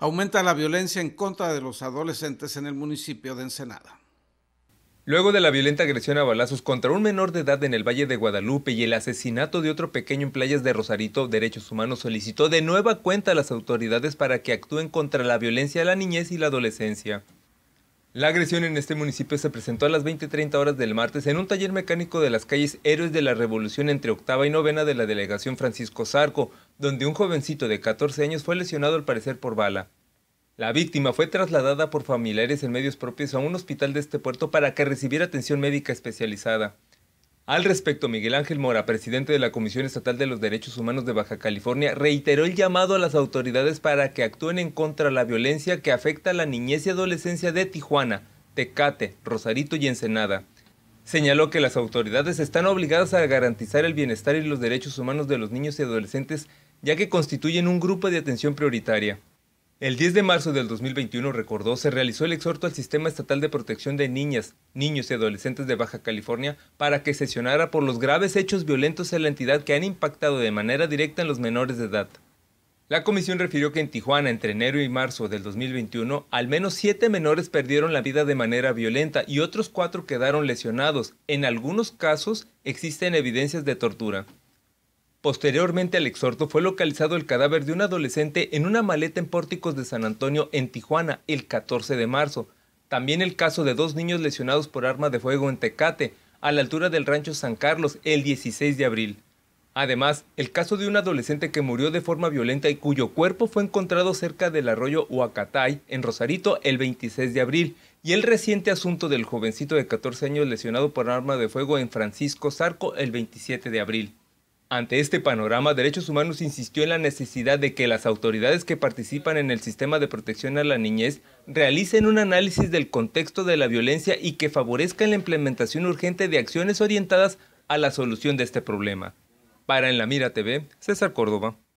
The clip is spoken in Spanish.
aumenta la violencia en contra de los adolescentes en el municipio de Ensenada. Luego de la violenta agresión a balazos contra un menor de edad en el Valle de Guadalupe y el asesinato de otro pequeño en playas de Rosarito, Derechos Humanos solicitó de nueva cuenta a las autoridades para que actúen contra la violencia a la niñez y la adolescencia. La agresión en este municipio se presentó a las 20.30 horas del martes en un taller mecánico de las calles Héroes de la Revolución entre octava y novena de la delegación Francisco Zarco, donde un jovencito de 14 años fue lesionado al parecer por bala. La víctima fue trasladada por familiares en medios propios a un hospital de este puerto para que recibiera atención médica especializada. Al respecto, Miguel Ángel Mora, presidente de la Comisión Estatal de los Derechos Humanos de Baja California, reiteró el llamado a las autoridades para que actúen en contra de la violencia que afecta a la niñez y adolescencia de Tijuana, Tecate, Rosarito y Ensenada. Señaló que las autoridades están obligadas a garantizar el bienestar y los derechos humanos de los niños y adolescentes, ya que constituyen un grupo de atención prioritaria. El 10 de marzo del 2021, recordó, se realizó el exhorto al Sistema Estatal de Protección de Niñas, Niños y Adolescentes de Baja California para que sesionara por los graves hechos violentos en la entidad que han impactado de manera directa en los menores de edad. La comisión refirió que en Tijuana, entre enero y marzo del 2021, al menos siete menores perdieron la vida de manera violenta y otros cuatro quedaron lesionados. En algunos casos existen evidencias de tortura. Posteriormente al exhorto fue localizado el cadáver de un adolescente en una maleta en pórticos de San Antonio, en Tijuana, el 14 de marzo. También el caso de dos niños lesionados por arma de fuego en Tecate, a la altura del rancho San Carlos, el 16 de abril. Además, el caso de un adolescente que murió de forma violenta y cuyo cuerpo fue encontrado cerca del arroyo Huacatay, en Rosarito, el 26 de abril, y el reciente asunto del jovencito de 14 años lesionado por arma de fuego en Francisco Zarco el 27 de abril. Ante este panorama, Derechos Humanos insistió en la necesidad de que las autoridades que participan en el sistema de protección a la niñez realicen un análisis del contexto de la violencia y que favorezcan la implementación urgente de acciones orientadas a la solución de este problema. Para En la Mira TV, César Córdoba.